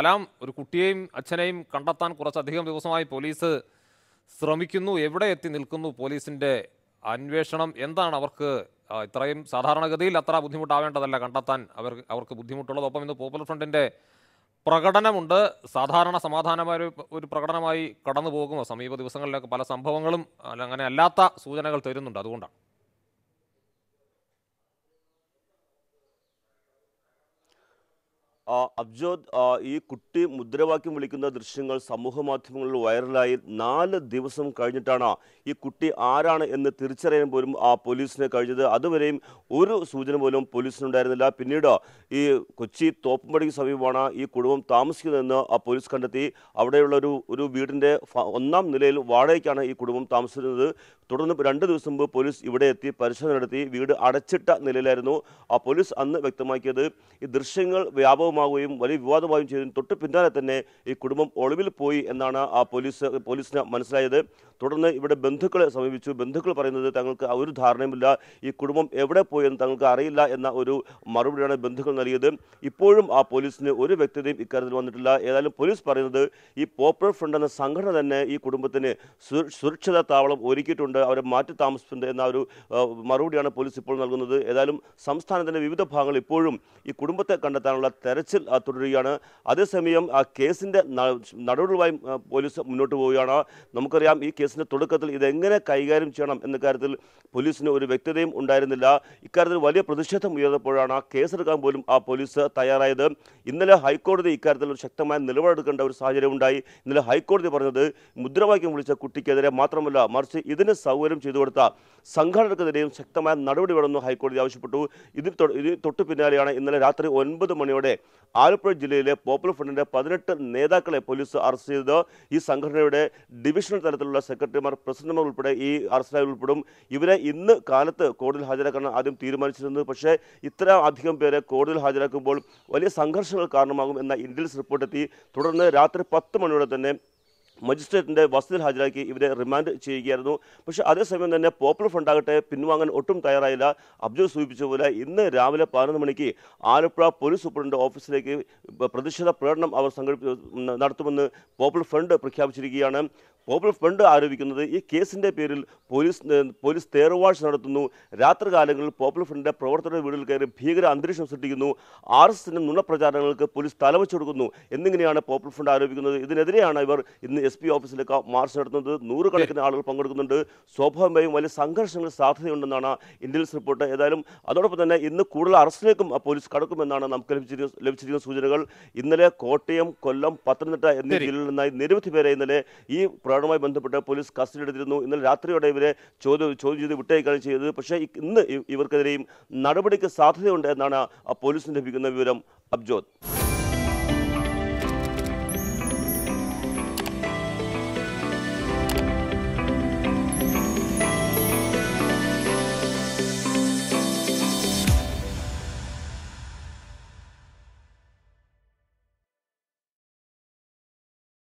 കലാം ഒരു കുട്ടിയെയും അച്ഛനെയും കണ്ടെത്താൻ കുറച്ചധികം ദിവസമായി പോലീസ് ശ്രമിക്കുന്നു എവിടെ എത്തി നിൽക്കുന്നു പോലീസിൻ്റെ അന്വേഷണം എന്താണ് അവർക്ക് ഇത്രയും സാധാരണഗതിയിൽ അത്ര ബുദ്ധിമുട്ടാവേണ്ടതല്ല കണ്ടെത്താൻ അവർ അവർക്ക് ബുദ്ധിമുട്ടുള്ളതൊപ്പം ഇന്ന് പോപ്പുലർ ഫ്രണ്ടിൻ്റെ പ്രകടനമുണ്ട് സാധാരണ സമാധാനമായ ഒരു പ്രകടനമായി കടന്നു പോകുമോ സമീപ ദിവസങ്ങളിലൊക്കെ പല സംഭവങ്ങളും അങ്ങനെ അല്ലാത്ത സൂചനകൾ തരുന്നുണ്ട് അതുകൊണ്ടാണ് അബ്ജോദ് ഈ കുട്ടി മുദ്രാവാക്യം വിളിക്കുന്ന ദൃശ്യങ്ങൾ സമൂഹ മാധ്യമങ്ങളിൽ വൈറലായി നാല് ദിവസം കഴിഞ്ഞിട്ടാണ് ഈ കുട്ടി ആരാണ് എന്ന് തിരിച്ചറിയാൻ പോലും ആ പോലീസിന് കഴിഞ്ഞത് അതുവരെയും ഒരു സൂചന പോലും പോലീസിനുണ്ടായിരുന്നില്ല പിന്നീട് ഈ കൊച്ചി തോപ്പുംപടിക്ക് സമീപമാണ് ഈ കുടുംബം താമസിക്കുന്നതെന്ന് ആ പോലീസ് കണ്ടെത്തി അവിടെയുള്ള ഒരു ഒരു വീടിൻ്റെ ഒന്നാം നിലയിൽ വാടകയ്ക്കാണ് ഈ കുടുംബം താമസിക്കുന്നത് തുടർന്ന് രണ്ട് ദിവസം മുമ്പ് പോലീസ് ഇവിടെ എത്തി പരിശോധന നടത്തി വീട് അടച്ചിട്ട നിലയിലായിരുന്നു ആ പോലീസ് അന്ന് വ്യക്തമാക്കിയത് ഈ ദൃശ്യങ്ങൾ വ്യാപകമായി വിഷയമാവുകയും വലിയ വിവാദമാവുകയും ചെയ്തതിന് തൊട്ട് പിന്നാലെ തന്നെ ഈ കുടുംബം ഒളിവിൽ പോയി എന്നാണ് ആ പോലീസ് പോലീസിന് മനസ്സിലായത് തുടർന്ന് ഇവിടെ ബന്ധുക്കളെ സമീപിച്ചു ബന്ധുക്കൾ പറയുന്നത് തങ്ങൾക്ക് ഒരു ധാരണയുമില്ല ഈ കുടുംബം എവിടെ പോയെന്ന് തങ്ങൾക്ക് അറിയില്ല എന്ന ഒരു മറുപടിയാണ് ബന്ധുക്കൾ നൽകിയത് ഇപ്പോഴും ആ പോലീസിന് ഒരു വ്യക്തതയും ഇക്കാര്യത്തിൽ വന്നിട്ടില്ല ഏതായാലും പോലീസ് പറയുന്നത് ഈ പോപ്പുലർ ഫ്രണ്ട് എന്ന സംഘടന തന്നെ ഈ കുടുംബത്തിന് സുരക്ഷിത താവളം ഒരുക്കിയിട്ടുണ്ട് അവരെ മാറ്റി താമസിച്ചിട്ടുണ്ട് എന്ന ഒരു മറുപടിയാണ് പോലീസ് ഇപ്പോൾ നൽകുന്നത് ഏതായാലും സംസ്ഥാനത്തിൻ്റെ വിവിധ ഭാഗങ്ങൾ ഇപ്പോഴും ഈ കുടുംബത്തെ കണ്ടെത്താനുള്ള തെരച്ചിൽ തെരച്ചിൽ തുടരുകയാണ് അതേസമയം ആ കേസിൻ്റെ നടപടികളുമായി പോലീസ് മുന്നോട്ട് പോവുകയാണ് നമുക്കറിയാം ഈ കേസിൻ്റെ തുടക്കത്തിൽ ഇതെങ്ങനെ കൈകാര്യം ചെയ്യണം എന്ന കാര്യത്തിൽ പോലീസിന് ഒരു വ്യക്തതയും ഉണ്ടായിരുന്നില്ല ഇക്കാര്യത്തിൽ വലിയ പ്രതിഷേധം ഉയർന്നപ്പോഴാണ് ആ കേസെടുക്കാൻ പോലും ആ പോലീസ് തയ്യാറായത് ഇന്നലെ ഹൈക്കോടതി ഇക്കാര്യത്തിൽ ഒരു ശക്തമായ നിലപാടെടുക്കേണ്ട ഒരു സാഹചര്യം ഉണ്ടായി ഇന്നലെ ഹൈക്കോടതി പറഞ്ഞത് മുദ്രാവാക്യം വിളിച്ച കുട്ടിക്കെതിരെ മാത്രമല്ല മറിച്ച് ഇതിന് സൗകര്യം ചെയ്തു കൊടുത്ത സംഘടനക്കെതിരെയും ശക്തമായ നടപടി വേണമെന്ന് ഹൈക്കോടതി ആവശ്യപ്പെട്ടു ഇതിന് തൊട്ട് പിന്നാലെയാണ് ഇന്നലെ രാത്രി ഒൻപത് മണിയോടെ ആലപ്പുഴ ജില്ലയിലെ പോപ്പുലർ ഫ്രണ്ടിന്റെ പതിനെട്ട് നേതാക്കളെ പോലീസ് അറസ്റ്റ് ചെയ്തത് ഈ സംഘടനയുടെ ഡിവിഷണൽ തലത്തിലുള്ള സെക്രട്ടറിമാർ പ്രസിഡന്റുമാർ ഉൾപ്പെടെ ഈ അറസ്റ്റിലായി ഉൾപ്പെടും ഇവരെ ഇന്ന് കാലത്ത് കോടതിയിൽ ഹാജരാക്കാൻ ആദ്യം തീരുമാനിച്ചിരുന്നത് പക്ഷേ ഇത്ര അധികം പേരെ കോടതിയിൽ ഹാജരാക്കുമ്പോൾ വലിയ സംഘർഷങ്ങൾ കാരണമാകും എന്ന ഇന്റലിജൻസ് റിപ്പോർട്ടെത്തി തുടർന്ന് രാത്രി പത്ത് മണിയോടെ തന്നെ മജിസ്ട്രേറ്റിൻ്റെ വസതിയിൽ ഹാജരാക്കി ഇവരെ റിമാൻഡ് ചെയ്യുകയായിരുന്നു പക്ഷേ അതേസമയം തന്നെ പോപ്പുലർ ആകട്ടെ പിൻവാങ്ങാൻ ഒട്ടും തയ്യാറായില്ല സൂചിപ്പിച്ച പോലെ ഇന്ന് രാവിലെ പതിനൊന്ന് മണിക്ക് ആലപ്പുഴ പോലീസ് സൂപ്രണ്ട് ഓഫീസിലേക്ക് പ്രതിഷേധ പ്രകടനം അവർ സംഘടിപ്പി നടത്തുമെന്ന് പോപ്പുലർ ഫ്രണ്ട് പ്രഖ്യാപിച്ചിരിക്കുകയാണ് പോപ്പുലർ ഫ്രണ്ട് ആരോപിക്കുന്നത് ഈ കേസിൻ്റെ പേരിൽ പോലീസ് പോലീസ് തേർവാഴ്ച നടത്തുന്നു രാത്രികാലങ്ങളിൽ പോപ്പുലർ ഫ്രണ്ടിൻ്റെ പ്രവർത്തകരുടെ വീടുകൾ കയറി ഭീകര അന്തരീക്ഷം സൃഷ്ടിക്കുന്നു ആർ എസ് എസിൻ്റെ നുണപ്രചാരണങ്ങൾക്ക് പോലീസ് തലവെച്ചു കൊടുക്കുന്നു എന്നിങ്ങനെയാണ് പോപ്പുലർ ഫ്രണ്ട് ആരോപിക്കുന്നത് ഇതിനെതിരെയാണ് ഇവർ ഇന്ന് എസ് പി ഓഫീസിലേക്ക് മാർച്ച് നടത്തുന്നത് നൂറുകണക്കിന് ആളുകൾ പങ്കെടുക്കുന്നുണ്ട് സ്വാഭാവികമായും വലിയ സംഘർഷങ്ങൾ സാധ്യതയുണ്ടെന്നാണ് ഇന്റലിജൻസ് റിപ്പോർട്ട് ഏതായാലും അതോടൊപ്പം തന്നെ ഇന്ന് കൂടുതൽ അറസ്റ്റിലേക്കും പോലീസ് കടക്കുമെന്നാണ് നമുക്ക് ലഭിച്ചിരിക്കുന്ന ലഭിച്ചിരിക്കുന്ന സൂചനകൾ ഇന്നലെ കോട്ടയം കൊല്ലം പത്തനംതിട്ട എന്നീ ജില്ലകളിൽ നിന്നായി നിരവധി പേരെ ഇന്നലെ ഈ പ്രകടനവുമായി ബന്ധപ്പെട്ട് പോലീസ് കസ്റ്റഡി എടുത്തിരുന്നു ഇന്നലെ രാത്രിയോടെ ഇവരെ ചോദ്യം ചോദ്യം ചെയ്ത് വിട്ടയക്കുകയാണ് ചെയ്തത് പക്ഷേ ഇന്ന് ഇവർക്കെതിരെയും നടപടിക്ക് സാധ്യതയുണ്ട് എന്നാണ് പോലീസിന് ലഭിക്കുന്ന വിവരം അബ്ജോദ്